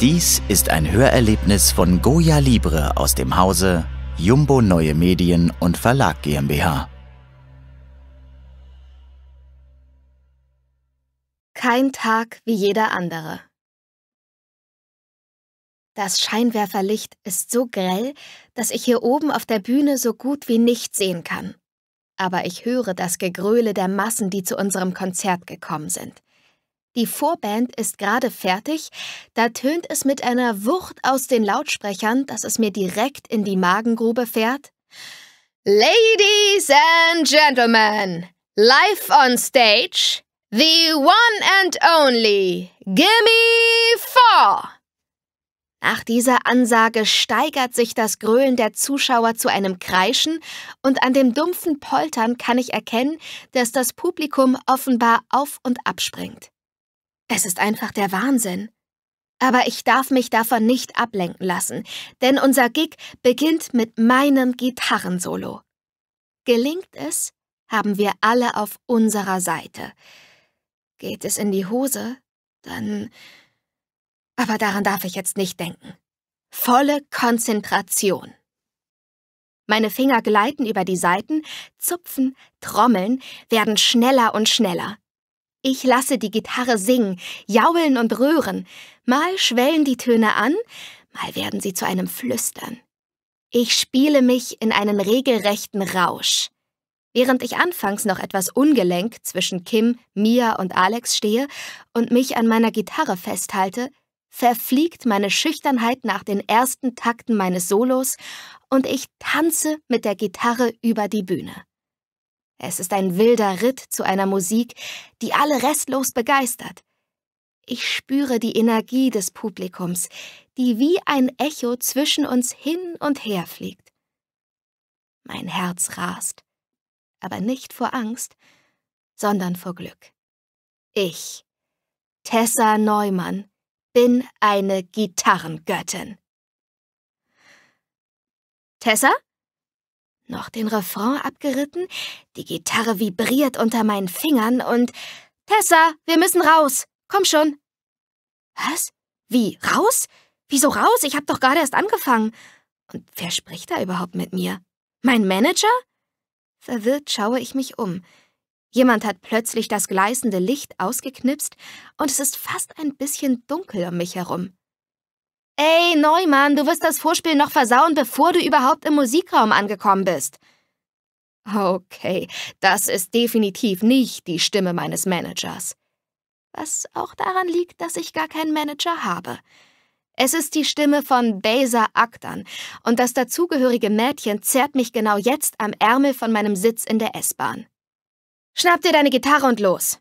Dies ist ein Hörerlebnis von Goya Libre aus dem Hause Jumbo Neue Medien und Verlag GmbH. Kein Tag wie jeder andere. Das Scheinwerferlicht ist so grell, dass ich hier oben auf der Bühne so gut wie nichts sehen kann. Aber ich höre das Gegröle der Massen, die zu unserem Konzert gekommen sind. Die Vorband ist gerade fertig, da tönt es mit einer Wucht aus den Lautsprechern, dass es mir direkt in die Magengrube fährt. Ladies and Gentlemen, live on stage, the one and only Gimme Four! Nach dieser Ansage steigert sich das Gröhlen der Zuschauer zu einem Kreischen und an dem dumpfen Poltern kann ich erkennen, dass das Publikum offenbar auf und abspringt. Es ist einfach der Wahnsinn. Aber ich darf mich davon nicht ablenken lassen, denn unser Gig beginnt mit meinem Gitarrensolo. Gelingt es, haben wir alle auf unserer Seite. Geht es in die Hose, dann... Aber daran darf ich jetzt nicht denken. Volle Konzentration. Meine Finger gleiten über die Saiten, zupfen, trommeln, werden schneller und schneller. Ich lasse die Gitarre singen, jaulen und röhren. Mal schwellen die Töne an, mal werden sie zu einem Flüstern. Ich spiele mich in einen regelrechten Rausch. Während ich anfangs noch etwas ungelenk zwischen Kim, Mia und Alex stehe und mich an meiner Gitarre festhalte, verfliegt meine Schüchternheit nach den ersten Takten meines Solos und ich tanze mit der Gitarre über die Bühne. Es ist ein wilder Ritt zu einer Musik, die alle restlos begeistert. Ich spüre die Energie des Publikums, die wie ein Echo zwischen uns hin und her fliegt. Mein Herz rast, aber nicht vor Angst, sondern vor Glück. Ich, Tessa Neumann, bin eine Gitarrengöttin. Tessa? noch den Refrain abgeritten, die Gitarre vibriert unter meinen Fingern und Tessa, wir müssen raus. Komm schon. Was? Wie, raus? Wieso raus? Ich hab doch gerade erst angefangen. Und wer spricht da überhaupt mit mir? Mein Manager? Verwirrt schaue ich mich um. Jemand hat plötzlich das gleißende Licht ausgeknipst und es ist fast ein bisschen dunkel um mich herum. Ey, Neumann, du wirst das Vorspiel noch versauen, bevor du überhaupt im Musikraum angekommen bist. Okay, das ist definitiv nicht die Stimme meines Managers. Was auch daran liegt, dass ich gar keinen Manager habe. Es ist die Stimme von Besa Aktan und das dazugehörige Mädchen zerrt mich genau jetzt am Ärmel von meinem Sitz in der S-Bahn. Schnapp dir deine Gitarre und los!